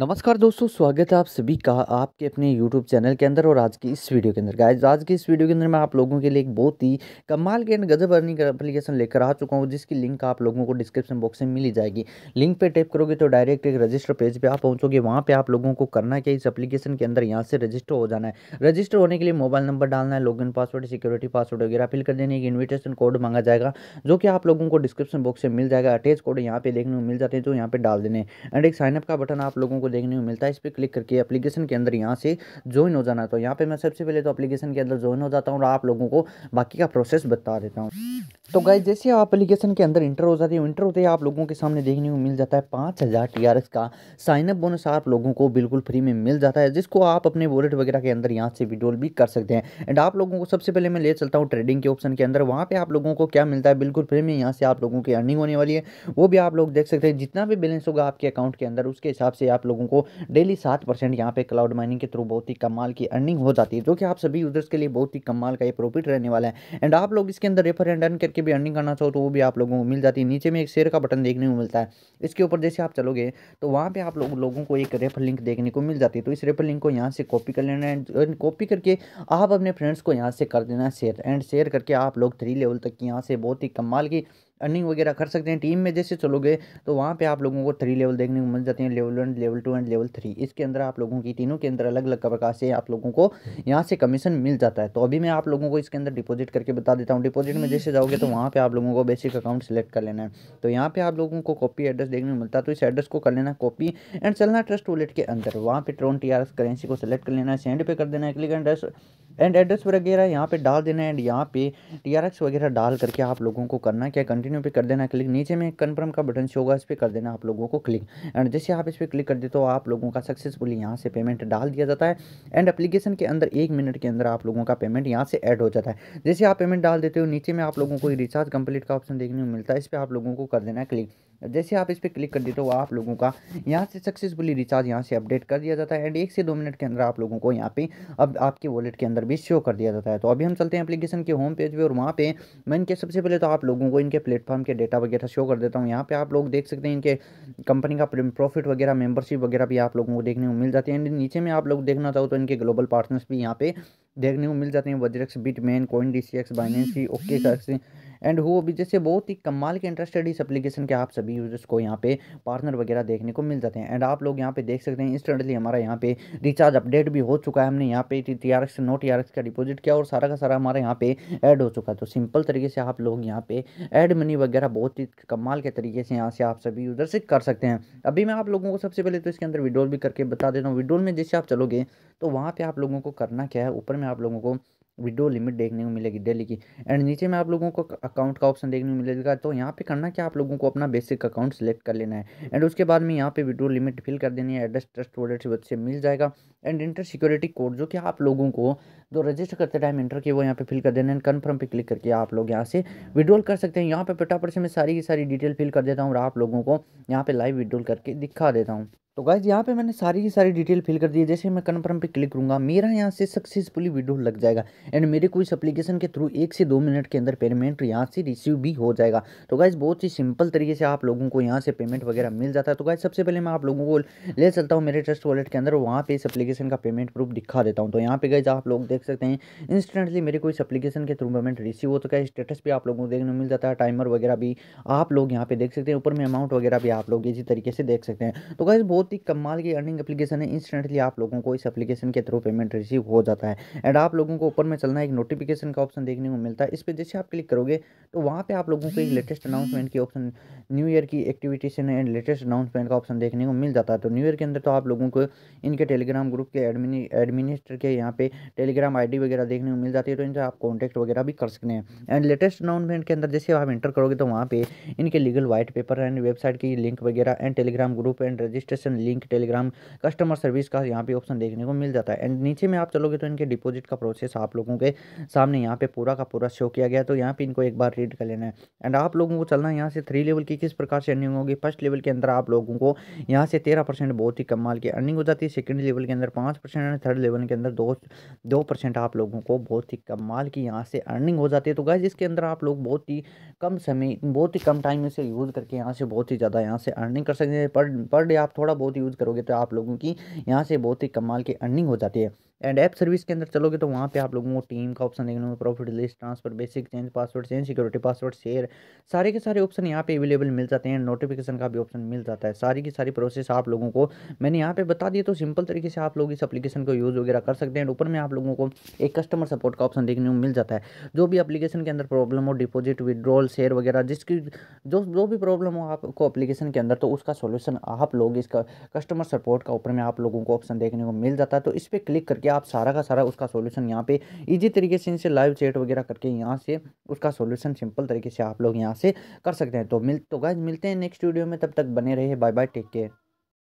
नमस्कार दोस्तों स्वागत है आप सभी का आपके अपने YouTube चैनल के अंदर और आज की इस वीडियो के अंदर गाइज आज की इस वीडियो के अंदर मैं आप लोगों के लिए एक बहुत ही कमाल के एंड गजब अर्निंग एप्लीकेशन लेकर आ चुका हूँ जिसकी लिंक आप लोगों को डिस्क्रिप्शन बॉक्स में मिली जाएगी लिंक पे टैप करोगे तो डायरेक्ट एक रजिस्टर पेज पर पे आप पहुँचोगे वहाँ पर आप लोगों को करना क्या इस अपलीकेशन के अंदर यहाँ से रजिस्टर हो जाना है रजिस्टर होने के लिए मोबाइल नंबर डालना है लॉगिन पासवर्ड सिक्योरिटी पासवर्ड वगैरह फिल कर देने एक इन्विटेशन कोड मांगा जाएगा जो कि आप लोगों को डिस्क्रिप्शन बॉक्स में मिल जाएगा अटैच कोड यहाँ पे देखने को मिल जाते हैं तो यहाँ पर डाल देने एंड एक साइनअप का बटन आप लोगों को देखने को मिलता है इस पर क्लिक करके एप्लीकेशन के अंदर यहाँ से ज्वाइन हो जाना तो यहाँ पर मैं सबसे पहले तो एप्लीकेशन के अंदर ज्वाइन हो जाता हूँ और आप लोगों को बाकी का प्रोसेस बता देता हूँ तो गाय जैसे आप एप्लीकेशन के अंदर इंटर हो जाते हैं इंटर होते ही आप लोगों के सामने देखने को मिल जाता है पाँच हज़ार टी आर एस का साइनअप बोनस आप लोगों को बिल्कुल फ्री में मिल जाता है जिसको आप अपने वॉलेट वगैरह के अंदर यहाँ से विड्रोल भी कर सकते हैं एंड आप लोगों को सबसे पहले मैं ले चलता हूँ ट्रेडिंग के ऑप्शन के अंदर वहाँ पर आप लोगों को क्या मिलता है बिल्कुल फ्री में यहाँ से आप लोगों की अर्निंग होने वाली है वो भी आप लोग देख सकते हैं जितना भी बैलेंस होगा आपके अकाउंट के अंदर उसके हिसाब से आप लोगों को डेली सात परसेंट यहाँ पे क्लाउड माइनिंग के थ्रू बहुत ही कमाल की अर्निंग हो जाती है जो कि आप सभी यूजर्स के लिए बहुत ही कमाल का ये प्रॉफिट रहने वाला है एंड आप लोग इसके अंदर रेफर एंड अर्न करके भी अर्निंग करना चाहो तो वो भी आप लोगों को मिल जाती है नीचे में एक शेयर का बटन देखने को मिलता है इसके ऊपर जैसे आप चलोगे तो वहाँ पर आप लोगों को एक रेफर लिंक देखने को मिल जाती है तो इस रेफर लिंक को यहाँ से कॉपी कर लेना है कॉपी करके आप अपने फ्रेंड्स को यहाँ से कर देना शेयर एंड शेयर करके आप लोग थ्री लेवल तक यहाँ से बहुत ही कमाल की अर्निंग वगैरह कर सकते हैं टीम में जैसे चलोगे तो वहाँ पे आप लोगों को थ्री लेवल देखने को मिल जाते हैं level one level two and level three इसके अंदर आप लोगों की तीनों के अंदर अलग अलग प्रकार से आप लोगों को यहाँ से कमीशन मिल जाता है तो अभी मैं आप लोगों को इसके अंदर डिपोजिट करके बता देता हूँ डिपोजिट में जैसे जाओगे तो वहाँ पर आप लोगों को बेसिक अकाउंट सेलेक्ट कर लेना है तो यहाँ पर आप लोगों को कॉपी एड्रेस देखने को मिलता है तो इस एड्रेस को कर लेना कॉपी एंड चलना ट्रस्ट वॉलेट के अंदर वहाँ पर ट्रोन टी करेंसी को सेलेक्ट कर लेना है सेंड पे कर देना है क्लिक एंड एंड एड्रेस वगैरह यहाँ पे डाल देना एंड यहाँ पे टी आर एक्स वगैरह डाल करके आप लोगों को करना क्या कंटिन्यू पे कर देना क्लिक नीचे में कन्फर्म का बटन शो होगा इस पर कर देना आप लोगों को क्लिक एंड जैसे आप इस पर क्लिक कर देते हो आप लोगों का सक्सेसफुली यहाँ से पेमेंट डाल दिया जाता है एंड अपलीकेशन के अंदर एक मिनट के अंदर आप लोगों का पेमेंट यहाँ से एड हो जाता है जैसे आप पेमेंट डाल देते हो नीचे में आप लोगों को रिचार्ज कंप्लीट का ऑप्शन देखने को मिलता है इस पर आप लोगों को कर देना क्लिक जैसे आप इस पर क्लिक कर देते हो आप लोगों का यहाँ से सक्सेसफुली रिचार्ज यहाँ से अपडेट कर दिया जाता है एंड एक से दो मिनट के अंदर आप लोगों को यहाँ पे अब आपके वॉलेट के अंदर भी शो कर दिया जाता है तो अभी हम चलते हैं एप्लीकेशन के होम पेज पर और वहाँ पे मैं इनके सबसे पहले तो आप लोगों को इनके प्लेटफॉर्म के डेटा वगैरह शो कर देता हूँ यहाँ पे आप लोग देख सकते हैं इनके कंपनी का प्रॉफिट वगैरह मेम्बरशिप वगैरह भी आप लोगों को देखने को मिल जाती है एंड नीचे में आप लोग देखना चाहो तो इनके ग्लोबल पार्टनर्स भी यहाँ पे देखने को मिल जाते हैं WazirX BitMart Coin D C X Binance okay and हो अभी जैसे बहुत ही कमाल के इंटरेस्टेड इस एप्लीकेशन के आप सभी यूज़र्स को यहाँ पे पार्टनर वगैरह देखने को मिल जाते हैं एंड आप लोग यहाँ पे देख सकते हैं इंस्टेंटली हमारा यहाँ पे रिचार्ज अपडेट भी हो चुका है हमने यहाँ पे T R X no T R X का डिपोजिट किया और सारा का सारा हमारे यहाँ पे ऐड हो चुका है तो सिंपल तरीके से आप लोग यहाँ पे एड मनी वगैरह बहुत ही कमाल के तरीके से यहाँ से आप सभी यूज़र से कर सकते हैं अभी मैं आप लोगों को सबसे पहले तो इसके अंदर विड्रोल भी करके बता देता हूँ विड्रोल में जैसे आप चलोगे तो वहाँ पर आप लोगों को करना क्या है ऊपर में आप लोगों को विड्रो लिमिट देखने को मिलेगी डेली की एंड नीचे में आप लोगों को अकाउंट का ऑप्शन देखने को मिलेगा तो यहाँ पे करना क्या आप लोगों को अपना बेसिक अकाउंट सेलेक्ट कर लेना है एंड उसके बाद में यहाँ पे विड्रो लिमिट फिल कर देनी है एड्रेस ट्रस्ट वॉलेट से मिल जाएगा एंड इंटर सिक्योरिटी कोड जो कि आप लोगों को जो रजिस्टर करते टाइम इंटर किए वो यहाँ पे फिल कर देना एंड कन्फर्म पे क्लिक करके आप लोग यहाँ से विड्रॉल कर सकते हैं यहाँ पे फटाफट से मैं सारी की सारी डिटेल फिल कर देता हूँ और आप लोगों को यहाँ पे लाइव विड्रोल करके दिखा देता हूँ तो गाइज यहाँ पे मैंने सारी की सारी डिटेल फिल कर दी है जैसे मैं कन्फर्म पे क्लिक करूँगा मेरा यहाँ से सक्सेसफुली विड्रोल लग जाएगा एंड मेरे को इस अपलीकेशन के थ्रू एक से दो मिनट के अंदर पेमेंट यहाँ से रिसीव भी हो जाएगा तो गाइज़ बहुत ही सिंपल तरीके से आप लोगों को यहाँ से पेमेंट वगैरह मिल जाता है तो गाइज सबसे पहले मैं आप लोगों को ले चलता हूँ मेरे ट्रस्ट वॉलेट के अंदर वहाँ पे इस अपलीकेशन का पेमेंट प्रूफ दिखा देता हूँ तो यहाँ पे गाइज आप लोग देख सकते हैं इंस्टेंटली मेरे को इस अपलीकेशन के थ्रू पेमेंट रिसीव हो तो क्या स्टेटस भी आप लोगों को देखने मिल जाता है टाइमर वगैरह भी आप लोग यहाँ पे देख सकते हैं ऊपर में अमाउंट वगैरह भी आप लोग इसी तरीके से देख सकते हैं तो गाइज बहुत ही कमाल की अर्निंग अपलीकेशन है इंस्टेंटली आप लोगों को इस अपलीकेशन के थ्रू पेमेंट रिसीव हो जाता है एंड आप लोगों को ऊपर में चलना एक नोटिफिकेशन का ऑप्शन देखने को मिलता है इस पर जैसे आप क्लिक करोगे तो वहाँ पे आप लोगों को एक लेटेस्ट हम्म। अनाउंसमेंट की ऑप्शन न्यू ईयर की एक्टिविटीशन एंड लेटेस्ट अनाउंसमेंट का ऑप्शन देखने को मिल जाता है तो न्यू ईयर के अंदर तो आप लोगों को इनके टेलीग्राम ग्रुप के एडमिनिस्टर के यहाँ पे टेलीग्राम आई वगैरह देखने को मिल जाती है तो इनसे आप कॉन्टैक्ट वगैरह भी कर सकते हैं एंड लेटेस्ट अनाउंसमेंट के अंदर जैसे आप इंटर करोगे तो वहाँ पर इनके legal white paper and website की लिंक वगैरह and Telegram group and registration link Telegram customer service का यहाँ पे ऑप्शन देखने को मिल जाता है एंड नीचे में आप चलोगे तो इनके डिपॉजिट का प्रोसेस आप लोग लोगों के सामने यहाँ पे पूरा का पूरा शो किया गया तो यहाँ पे इनको एक बार रीड कर लेना है एंड आप लोगों को चलना है यहाँ से थ्री लेवल की किस प्रकार से अर्निंग होगी फर्स्ट लेवल के अंदर आप लोगों को यहाँ से तेरह परसेंट बहुत ही कमाल की अर्निंग हो जाती है सेकेंड लेवल के अंदर पाँच परसेंट एंड थर्ड लेवल के अंदर दो दो परसेंट आप लोगों को बहुत ही कमाल की यहाँ से अर्निंग हो जाती है तो गाइज इसके अंदर आप लोग बहुत ही कम समय बहुत ही कम टाइम इसे यूज़ करके यहाँ से बहुत ही ज़्यादा यहाँ से अर्निंग कर सकते हैं पर पर डे आप थोड़ा बहुत यूज़ करोगे तो आप लोगों की यहाँ से बहुत ही कमाल की अर्निंग हो जाती है एंड ऐप सर्विस के अंदर चलोगे तो वहाँ पे आप लोगों को टीम का ऑप्शन देखने को profit list transfer basic change password change security password share सारे के सारे ऑप्शन यहाँ पे अवेलेबल मिल जाते हैं नोटिफिकेशन का भी ऑप्शन मिल जाता है सारी की सारी प्रोसेस आप लोगों को मैंने यहाँ पे बता दिया तो सिंपल तरीके से आप लोग इस अपलीकेशन को यूज़ वगैरह कर सकते हैं ऊपर में आप लोगों को एक कस्टमर सपोर्ट का ऑप्शन देखने को मिल जाता है जो भी अपलीकेशन के अंदर प्रॉब्लम हो डिपोजिट विदड्रॉल शेयर वगैरह जिसकी जो जो भी प्रॉब्लम हो आपको अपलीकेशन के अंदर तो उसका सोल्यूशन आप लोग इसका कस्टमर सपोर्ट का ऊपर में आप लोगों को ऑप्शन देखने को मिल जाता है तो इस पर क्लिक करके आप सारा का सारा उसका सोल्यूशन यहाँ पे इजी तरीके से इनसे लाइव चेट वगैरह करके यहाँ से उसका सोल्यूशन सिंपल तरीके से आप लोग यहाँ से कर सकते हैं तो मिल तो गाइज मिलते हैं नेक्स्ट वीडियो में तब तक बने रहे बाय बाय टेक केयर